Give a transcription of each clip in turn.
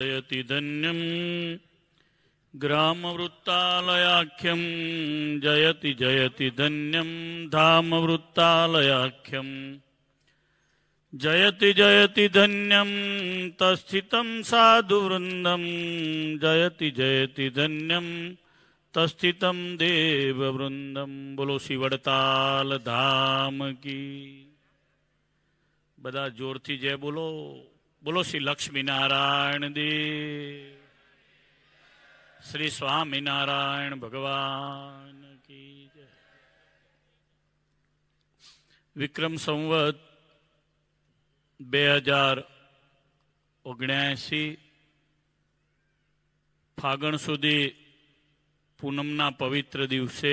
धन्यं ग्रामवृत्तालयाख्यं जयति जयति धन्यं धामवृत्तालयाख्यं जयति जयति धन्यं तस्थितं साधुवृन्दं जयति जयति धन्यं तस्थितं देववृन्दं बोलो शिवडताल धाम की બધા જોરથી જય બોલો બોલો શ્રી લક્ષ્મીનારાયણ દેવ શ્રી સ્વામિનારાયણ ભગવાન કી જય વિક્રમ સંવત બે હજાર ઓગણ્યાસી ફાગણ સુધી પૂનમના પવિત્ર દિવસે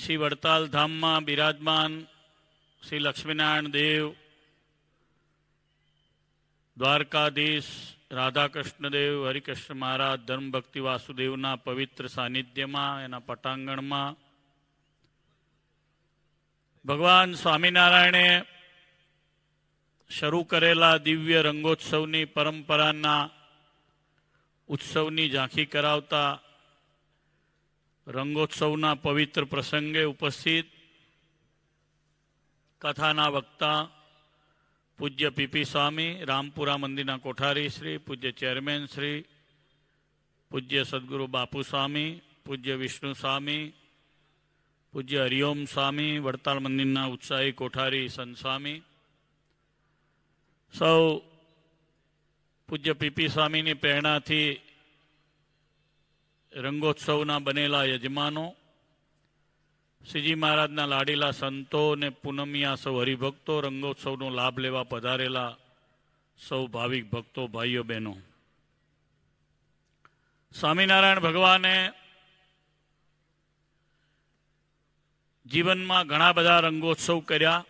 શ્રી વડતાલ ધામમાં બિરાજમાન શ્રી લક્ષ્મીનારાયણ દેવ દ્વારકાધીશ રાધાકૃષ્ણ દેવ હરિકૃષ્ણ મહારાજ ધર્મ ભક્તિ વાસુદેવના પવિત્ર સાનિધ્યમાં એના પટાંગણમાં ભગવાન સ્વામિનારાયણે શરૂ કરેલા દિવ્ય રંગોત્સવની પરંપરાના ઉત્સવની ઝાંખી કરાવતા રંગોત્સવના પવિત્ર પ્રસંગે ઉપસ્થિત કથાના વક્તા પૂજ્ય પીપી સ્વામી રામપુરા મંદિરના કોઠારી શ્રી પૂજ્ય ચેરમેન શ્રી પૂજ્ય સદગુરુ બાપુ સ્વામી પૂજ્ય વિષ્ણુ સ્વામી પૂજ્ય હરિઓમ સ્વામી વડતાલ મંદિરના ઉત્સાહી કોઠારી સંત સ્વામી સૌ પૂજ્ય પીપી સ્વામીની પ્રેરણાથી રંગોત્સવના બનેલા યજમાનો શ્રીજી મહારાજના લાડીલા સંતો અને પૂનમિયા સૌ હરિભક્તો રંગોત્સવનો લાભ લેવા પધારેલા સૌ ભાવિક ભક્તો ભાઈઓ બહેનો સ્વામિનારાયણ ભગવાને જીવનમાં ઘણા બધા રંગોત્સવ કર્યા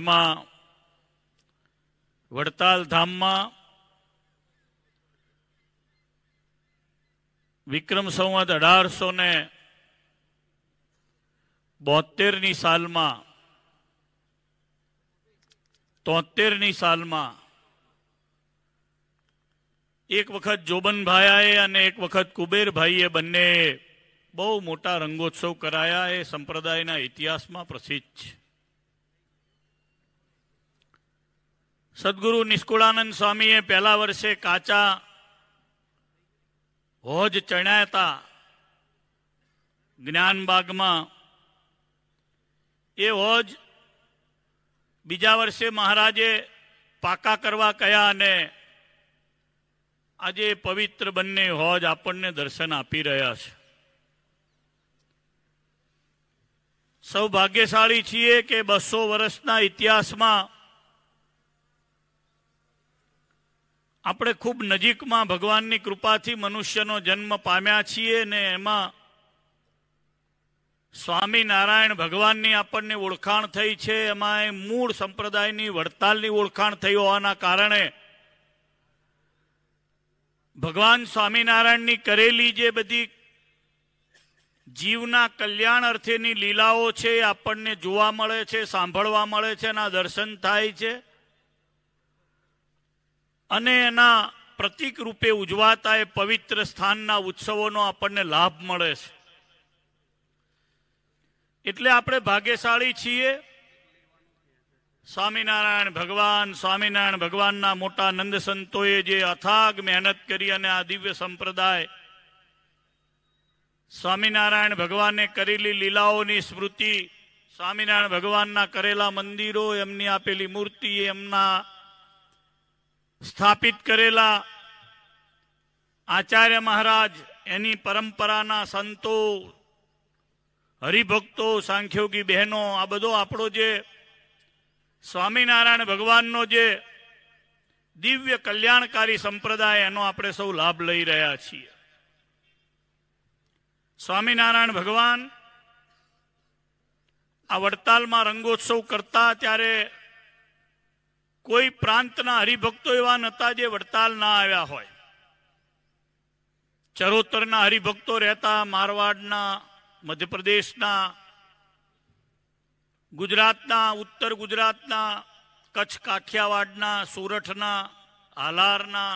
એમાં વડતાલ ધામમાં વિક્રમ સંવત અઢારસો ને બોતેરની સાલમાં તોતેરની સાલમાં એક વખત જોબનભાઈએ અને એક વખત કુબેરભાઈએ બંને બહુ મોટા રંગોત્સવ કરાયા એ સંપ્રદાયના ઇતિહાસમાં પ્રસિદ્ધ છે સદગુરુ નિષ્કુળાનંદ સ્વામીએ પહેલા વર્ષે કાચા હોજ ચણાતા જ્ઞાનબાગમાં એ હોજ બીજા વર્ષે મહારાજે પાકા કરવા કયા અને આજે પવિત્ર બંને હોજ આપણને દર્શન આપી રહ્યા છે સૌ ભાગ્યશાળી છીએ કે બસો વર્ષના ઇતિહાસમાં આપણે ખૂબ નજીકમાં ભગવાનની કૃપાથી મનુષ્યનો જન્મ પામ્યા છીએ ને એમાં સ્વામિનારાયણ ભગવાનની આપણને ઓળખાણ થઈ છે એમાં મૂળ સંપ્રદાયની વડતાલની ઓળખાણ થઈ હોવાના કારણે ભગવાન સ્વામિનારાયણની કરેલી જે બધી જીવના કલ્યાણ અર્થેની લીલાઓ છે આપણને જોવા મળે છે સાંભળવા મળે છે એના દર્શન થાય છે અને એના પ્રતિક રૂપે ઉજવાતા એ પવિત્ર સ્થાનના ઉત્સવોનો આપણને લાભ મળે છે એટલે આપણે ભાગ્યશાળી છીએ સ્વામિનારાયણ ભગવાન સ્વામિનારાયણ ભગવાનના મોટા નંદ સંતોએ જે અથાગ મહેનત કરી અને આ દિવ્ય સંપ્રદાય સ્વામિનારાયણ ભગવાને કરેલી લીલાઓની સ્મૃતિ સ્વામિનારાયણ ભગવાનના કરેલા મંદિરો એમની આપેલી મૂર્તિ એમના સ્થાપિત કરેલા આચાર્ય મહારાજ એની પરંપરાના સંતો હરિભક્તો સાંખ્યોગી બહેનો આ બધો આપણો જે સ્વામિનારાયણ ભગવાનનો જે દિવ્ય કલ્યાણકારી સંપ્રદાય એનો આપણે સૌ લાભ લઈ રહ્યા છીએ સ્વામિનારાયણ ભગવાન આ વડતાલમાં રંગોત્સવ કરતા ત્યારે કોઈ પ્રાંતના હરિભક્તો એવા નતા જે વડતાલ ના આવ્યા હોય ચરોતરના હરિભક્તો રહેતા મારવાડના મધ્યપ્રદેશના ગુજરાતના ઉત્તર ગુજરાતના કચ્છ કાઠિયાવાડના સુરઠના હાલારના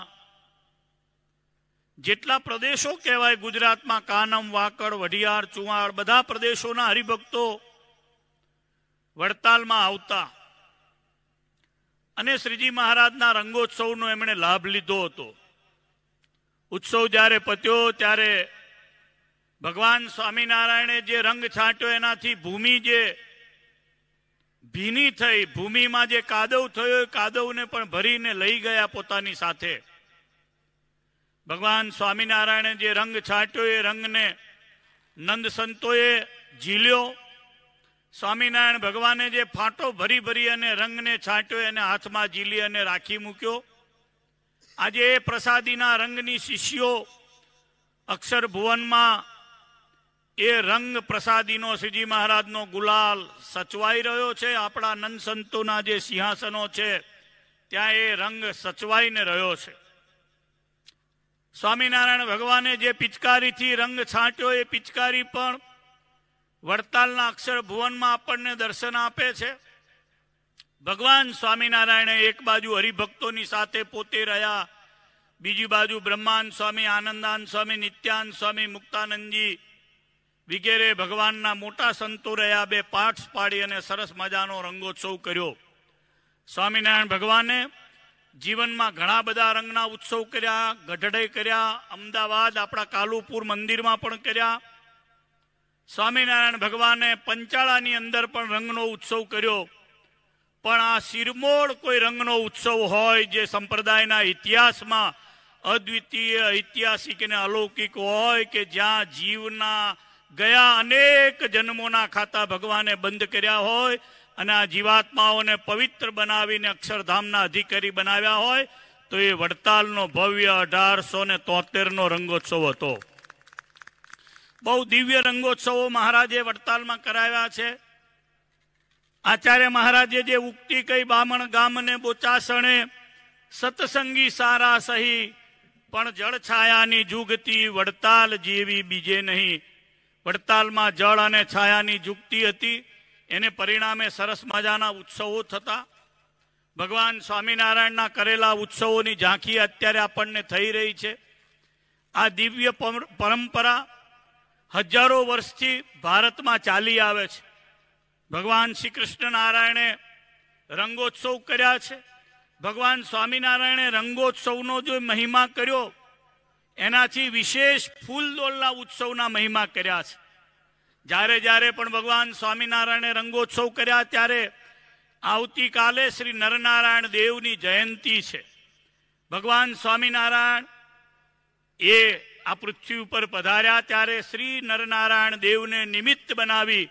જેટલા પ્રદેશો કહેવાય ગુજરાતમાં કાનમ વાકડ વઢિયાર ચુવાડ બધા પ્રદેશોના હરિભક્તો વડતાલમાં આવતા અને શ્રીજી મહારાજના રંગોત્સવનો એમણે લાભ લીધો હતો ઉત્સવ જ્યારે પત્યો ત્યારે ભગવાન સ્વામિનારાયણે જે રંગ છાંટ્યો એનાથી ભૂમિ જે ભીની થઈ ભૂમિમાં જે કાદવ થયો એ કાદવને પણ ભરીને લઈ ગયા પોતાની સાથે ભગવાન સ્વામિનારાયણે જે રંગ છાંટ્યો એ રંગને નંદ સંતોએ ઝીલ્યો સ્વામિનારાયણ ભગવાને જે ફાંટો ભરી ભરી અને રંગને છાંટ્યો એને હાથમાં ઝીલી અને રાખી મૂક્યો આજે એ પ્રસાદીના રંગની શિષ્યો અક્ષર ભુવનમાં એ રંગ પ્રસાદીનો શ્રીજી મહારાજનો ગુલાલ સચવાઈ રહ્યો છે આપણા નંદ સંતોના જે સિંહાસનો છે ત્યાં એ રંગ સચવાઈને રહ્યો છે સ્વામિનારાયણ ભગવાને જે પિચકારીથી રંગ છાંટ્યો એ પિચકારી પણ વડતાલના અક્ષર ભુવનમાં આપણને દર્શન આપે છે ભગવાન સ્વામિનારાયણે એક બાજુ હરિભક્તોની સાથે પોતે રહ્યા બીજી બાજુ બ્રહ્માન સ્વામી આનંદાન સ્વામી નિત્યાન સ્વામી મુક્તાનંદજી વિગેરે ભગવાનના મોટા સંતો રહ્યા બે પાઠ પાડી અને સરસ મજાનો રંગોત્સવ કર્યો સ્વામિનારાયણ ભગવાને જીવનમાં ઘણા બધા રંગના ઉત્સવ કર્યા ગઢડે કર્યા અમદાવાદ આપણા કાલુપુર મંદિરમાં પણ કર્યા સ્વામિનારાયણ ભગવાને પંચાળાની અંદર પણ રંગનો ઉત્સવ કર્યો પણ આ સિરમોળ કોઈ રંગનો ઉત્સવ હોય જે સંપ્રદાયના ઇતિહાસમાં અદ્વિતીય ઐતિહાસિક અને અલૌકિક હોય કે જ્યાં જીવના ગયા અનેક જન્મોના ખાતા ભગવાને બંધ કર્યા હોય અને આ જીવાત્માઓને પવિત્ર બનાવીને અક્ષરધામના અધિકારી બનાવ્યા હોય તો એ વડતાલનો ભવ્ય અઢારસો ને તોતેરનો રંગોત્સવ હતો બહુ દિવ્ય રંગોત્સવો મહારાજે વડતાલમાં કરાવ્યા છે આચાર્ય મહારાજે જે ઉક્તિ કઈ બામણ ગામને બોચાસણે સત્સંગી સારા સહી પણ જળછાયાની જુગતી વડતાલ જેવી બીજે નહીં વડતાલમાં જળ અને છાયાની જુગતી હતી એને પરિણામે સરસ મજાના ઉત્સવો થતા ભગવાન સ્વામિનારાયણના કરેલા ઉત્સવોની ઝાંખી અત્યારે આપણને થઈ રહી છે આ દિવ્ય પરંપરા હજારો વર્ષથી ભારતમાં ચાલી આવે છે ભગવાન શ્રી કૃષ્ણનારાયણે રંગોત્સવ કર્યા છે ભગવાન સ્વામિનારાયણે રંગોત્સવનો જો મહિમા કર્યો એનાથી વિશેષ ફૂલદોલના ઉત્સવના મહિમા કર્યા છે જ્યારે જ્યારે પણ ભગવાન સ્વામિનારાયણે રંગોત્સવ કર્યા ત્યારે આવતીકાલે શ્રી નરનારાયણ દેવની જયંતિ છે ભગવાન સ્વામિનારાયણ એ આ પૃથ્વી ઉપર પધાર્યા ત્યારે શ્રી નરનારાયણ દેવને નિમિત્ત બનાવી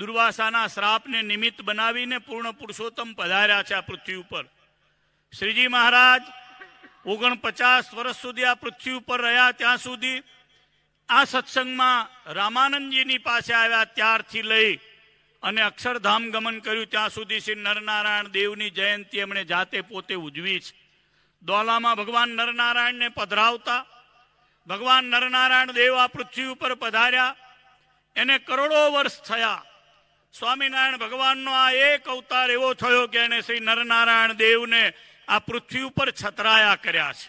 દુર્વાસાના શ્રાપને નિમિત્ત બનાવીને પૂર્ણ પુરુષોત્તમ પધાર્યા છે આ પૃથ્વી ઉપર શ્રીજી મહારાજ ઓગણપચાસ વર્ષ સુધી આ પૃથ્વી ઉપર રહ્યા ત્યાં સુધી આ સત્સંગમાં રામાનંદજીની પાસે આવ્યા ત્યારથી લઈ અને અક્ષરધામ ગમન કર્યું ત્યાં સુધી શ્રી નરનારાયણ દેવની જયંતિ એમણે જાતે પોતે ઉજવી છે દોલામાં ભગવાન નરનારાયણને પધરાવતા ભગવાન નરનારાયણ દેવ આ પૃથ્વી ઉપર પધાર્યા એને કરોડો વર્ષ થયા સ્વામિનારાયણ ભગવાનનો આ એક અવતાર એવો થયો કે એને શ્રી નરનારાયણ દેવને આ પૃથ્વી ઉપર છતરાયા કર્યા છે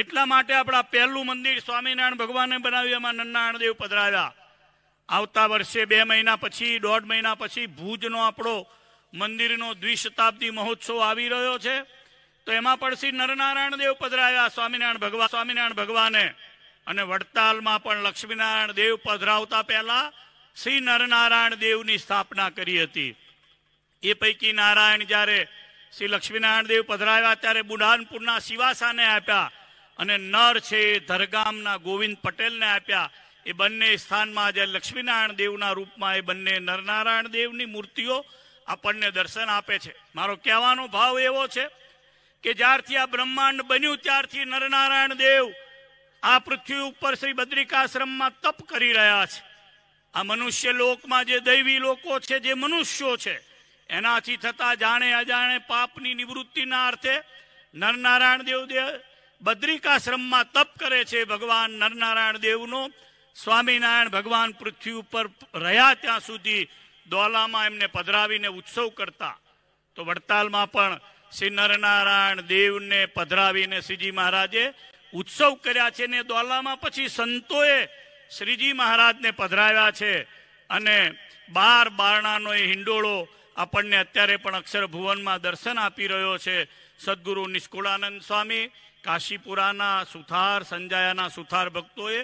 એટલા માટે આપણા પહેલું મંદિર સ્વામિનારાયણ ભગવાને બનાવ્યું એમાં નન્નારાયણ દેવ પધરાવ્યા આવતા વર્ષે બે મહિના પછી દોઢ મહિના પછી ભુજનો આપણો મંદિરનો દ્વિશતાબ્દી મહોત્સવ આવી રહ્યો છે તો એમાં પણ શ્રી નરનારાયણ દેવ પધરાયા સ્વામિનારાયણ ભગવાન સ્વામિનારાયણ ભગવાને અને વડતાલમાં પણ લક્ષ્મીનારાયણ દેવ પધરાવતા પહેલા શ્રી નરનારાયણ દેવની સ્થાપના કરી હતી એ પૈકી નારાયણ જ્યારે શ્રી લક્ષ્મીનારાયણ દેવ પધરાવ્યા ત્યારે બુઢાનપુરના શિવાસાને આપ્યા અને નર છે ધરગામના ગોવિંદ પટેલને આપ્યા એ બંને સ્થાનમાં જે લક્ષ્મીનારાયણ દેવના રૂપમાં એ બંને નરનારાયણ દેવની મૂર્તિઓ આપણને દર્શન આપે છે મારો કહેવાનો ભાવ એવો છે કે જ્યારથી આ બ્રહ્માંડ બન્યું ત્યારથી નરનારાયણ દેવ આ પૃથ્વી ઉપર શ્રી બદ્રિકાશ્રમમાં તપ કરી રહ્યા છે આ મનુષ્ય લોકમાં જે દૈવી લોકો છે જે મનુષ્યો છે એનાથી થતા જાણે અજાણે પાપની નિવૃત્તિના અર્થે નરનારાયણ દેવદેવ બદ્રિકાશ્રમમાં તપ કરે છે ભગવાન નરનારાયણ દેવનો સ્વામિનારાયણ ભગવાન પૃથ્વી ઉપર રહ્યા ત્યાં સુધી દોલામાં એમને પધરાવીને ઉત્સવ કરતા તો વડતાલમાં પણ શ્રી નરનારાયણ દેવને પધરાવીને શ્રીજી મહારાજે ઉત્સવ કર્યા છે ને દોલામાં પછી સંતોએ શ્રીજી મહારાજને પધરાવ્યા છે અને બાર બારણાનો એ હિંડોળો આપણને અત્યારે પણ અક્ષર ભુવનમાં દર્શન આપી રહ્યો છે સદગુરુ નિષ્કુળાનંદ સ્વામી કાશીપુરાના સુથાર સંજાયાના સુથાર ભક્તોએ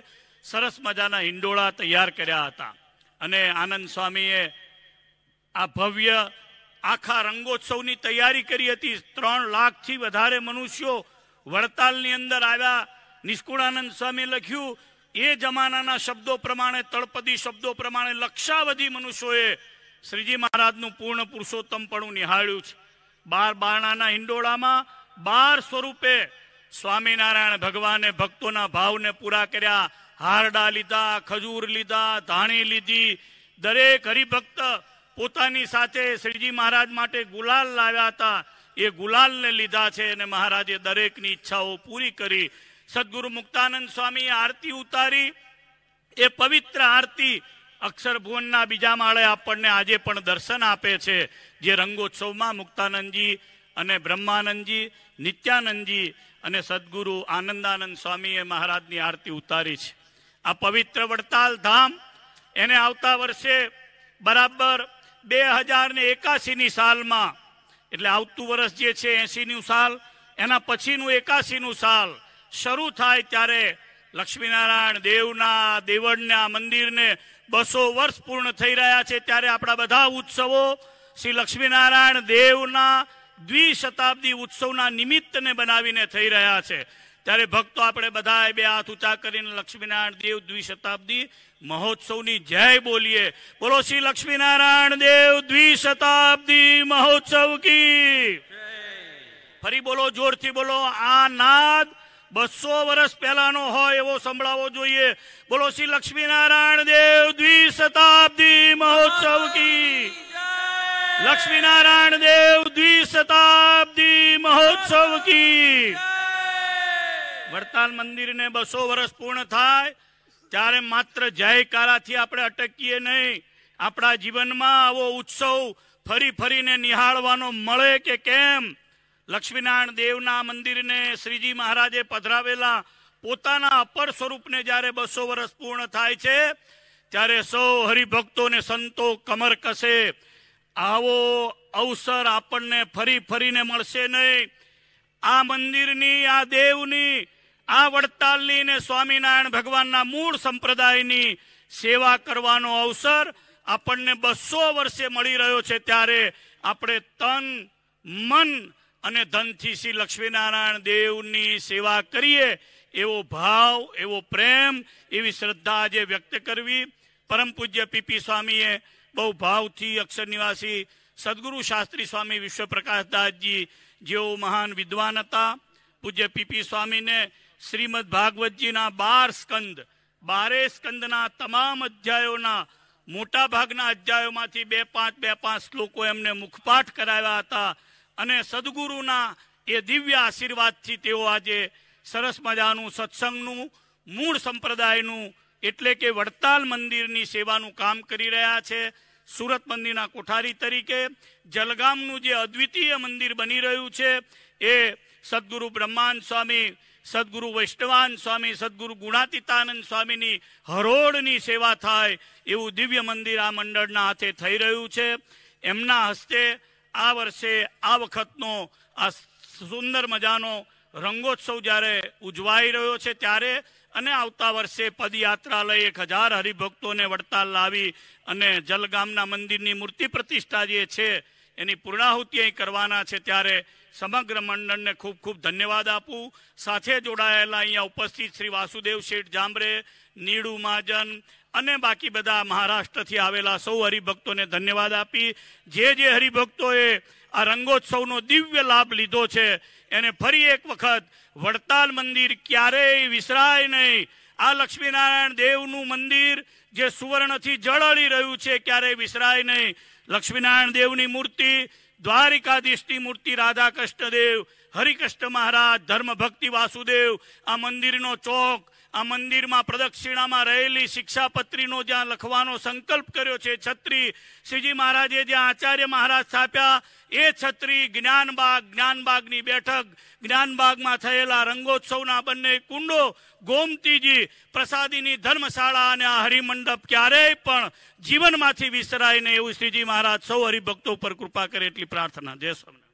સરસ મજાના હિંડોળા તૈયાર કર્યા હતા અને આનંદ સ્વામીએ આ ભવ્ય આખા રંગોત્સવની તૈયારી કરી હતી ત્રણ લાખથી વધારે મનુષ્યો વડતાલની અંદર આવ્યા નિષ્કુળાનંદ સ્વામી લખ્યું એ જમાનાના શબ્દો પ્રમાણે તળપદી શબ્દો પ્રમાણે લક્ષાવધિ મનુષ્યોએ શ્રીજી મહારાજનું પૂર્ણ પુરુષોત્તમપણું નિહાળ્યું છે બાર બારણાના હિંડોળામાં બાર સ્વરૂપે સ્વામિનારાયણ ભગવાને ભક્તોના ભાવને પૂરા કર્યા હારડા લીધા ખજૂર લીધા ધાણી લીધી દરેક હરિભક્ત પોતાની સાથે શ્રીજી મહારાજ માટે ગુલાલ લાવ્યા હતા એ ગુલાલને લીધા છે અને મહારાજે દરેકની ઈચ્છાઓ પૂરી કરી સદગુરુ મુક્તાનંદ સ્વામી આરતી ઉતારી એ પવિત્ર આરતી અક્ષરભુવનના બીજા માળે આપણને આજે પણ દર્શન આપે છે જે રંગોત્સવમાં મુક્તાનંદજી અને બ્રહ્માનંદજી નિત્યાનંદજી અને સદગુરુ આનંદાનંદ સ્વામીએ મહારાજની આરતી ઉતારી છે આ પવિત્ર વડતાલ ધામ એને આવતા વર્ષે બરાબર બે હજાર ને એકાસીની સાલમાં એટલે આવતું વર્ષ જે છે એસીનું સાલ એના પછીનું એકાસીનું સાલ શરૂ થાય ત્યારે લક્ષ્મીનારાયણ દેવના દેવળના મંદિરને બસો વર્ષ પૂર્ણ થઈ રહ્યા છે ત્યારે આપણા બધા ઉત્સવો શ્રી લક્ષ્મીનારાયણ દેવના દ્વિશતાબ્દી ઉત્સવના નિમિત્તને બનાવીને થઈ રહ્યા છે ત્યારે ભક્તો આપણે બધાએ બે હાથ ઊંચા કરીને લક્ષ્મીનારાયણ દેવ દ્વિશતાબ્દી મહોત્સવની જય બોલીએ બોલો શ્રી લક્ષ્મીનારાયણ દેવ દ્વિશતાબ્દી મહોત્સવ કી ફરી બોલો જોરથી બોલો આ નાદ બસો વર્ષ પહેલાનો હોય એવો સંભળાવો જોઈએ બોલો શ્રી લક્ષ્મીનારાયણ દેવ દ્વિશતાબ્દી મહોત્સવ કી લક્ષ્મીનારાયણ દેવ દ્વિશતાબ્દી મહોત્સવ કી વડતાલ મંદિરને બસો વર્ષ પૂર્ણ થાય ત્યારે માત્ર જયકારાથી આપણે અટકીએ નહીં આપણા જીવનમાં આવો ઉત્સવ ફરી ફરીને નિહાળવાનો મળે કે કેમ લક્ષ્મીનારાયણ દેવના મંદિરને શ્રીજી મહારાજે પધરાવેલા પોતાના અપર સ્વરૂપને જ્યારે બસો વર્ષ પૂર્ણ થાય છે ત્યારે સૌ હરિભક્તોને સંતો કમર કસે આવો અવસર આપણને ફરી ફરીને મળશે નહીં આ મંદિરની આ દેવની આ વડતાલની ને સ્વામિનારાયણ ભગવાનના મૂળ સંપ્રદાયની સેવા કરવાનો અવસર આપણને બસો વર્ષે મળી રહ્યો છે ત્યારે આપણે તન મન અને ધનથી શ્રી લક્ષ્મીનારાયણ દેવની સેવા કરીએ એવો ભાવ એવો પ્રેમ એવી શ્રદ્ધા આજે વ્યક્ત કરવી પરમ પૂજ્ય પીપી સ્વામીએ બહુ ભાવથી અક્ષર નિવાસી સદગુરુ શાસ્ત્રી સ્વામી વિશ્વપ્રકાશદાસજી જેઓ મહાન વિદ્વાન હતા પૂજ્ય પીપી સ્વામીને શ્રીમદ ભાગવતજીના બાર સ્કંદ બારે સ્કંદના તમામ અધ્યાયોના મોટા ભાગના અધ્યાયોમાંથી બે પાંચ બે પાંચ શ્લોકો એમને મુખપાઠ કરાવ્યા હતા અને સદગુરુના એ દિવ્ય આશીર્વાદથી તેઓ આજે સરસ મજાનું સત્સંગનું મૂળ સંપ્રદાયનું એટલે કે વડતાલ મંદિરની સેવાનું કામ કરી રહ્યા છે સુરત મંદિરના કોઠારી તરીકે જલગામનું જે અદ્વિતીય મંદિર બની રહ્યું છે એ સદગુરુ બ્રહ્માન સ્વામી સદગુરુ વૈષ્ણવાન સ્વામી સદગુરુ ગુણાતીતાનંદ સ્વામીની હરોળની સેવા થાય એવું દિવ્ય મંદિર આ મંડળના હાથે થઈ રહ્યું છે એમના હસ્તે આ વર્ષે આ વખતનો આ સુંદર મજાનો રંગોત્સવ જ્યારે ઉજવાઈ રહ્યો છે ત્યારે અને આવતા વર્ષે પદયાત્રા લઈ એક હજાર હરિભક્તોને વડતાલ લાવી અને જલગામના મંદિરની મૂર્તિ પ્રતિષ્ઠા જે છે એની પૂર્ણાહુતિ અહીં કરવાના છે ત્યારે સમગ્ર મંડળને ખૂબ ખૂબ ધન્યવાદ આપું સાથે જોડાયેલા અહીંયા ઉપસ્થિત શ્રી વાસુદેવ શેઠ જામરે નીડુ મહાજન અને બાકી બધા મહારાષ્ટ્રથી આવેલા સૌ હરિભક્તોને ધન્યવાદ આપી જે જે હરિભક્તોએ આ રંગોત્સવનો દિવ્ય લાભ લીધો છે એને ફરી એક વખત વડતાલ મંદિર ક્યારેય વિસરાય નહીં આ લક્ષ્મીનારાયણ દેવનું મંદિર જે સુવર્ણથી જળળી રહ્યું છે ક્યારેય વિસરાય નહીં લક્ષ્મીનારાયણ દેવની મૂર્તિ દ્વારિકાધીશની મૂર્તિ રાધા કૃષ્ણદેવ હરિકૃષ્ણ મહારાજ ધર્મ ભક્તિ વાસુદેવ આ મંદિરનો ચોક આ મંદિરમાં પ્રદક્ષિણામાં રહેલી શિક્ષાપત્રીનો જ્યાં લખવાનો સંકલ્પ કર્યો છે છત્રી શ્રીજી મહારાજે જ્યાં આચાર્ય મહારાજ સ્થાપ્યા એ છત્રી જ્ઞાનબાગ જ્ઞાનબાગની બેઠક જ્ઞાનબાગમાં થયેલા રંગોત્સવના બંને કુંડો ગોમતીજી પ્રસાદીની ધર્મશાળા અને આ હરિમંડપ ક્યારેય પણ જીવનમાંથી વિસરાય નહીં એવું શ્રીજી મહારાજ સૌ હરિભક્તો પર કૃપા કરે એટલી પ્રાર્થના જય સ્વામી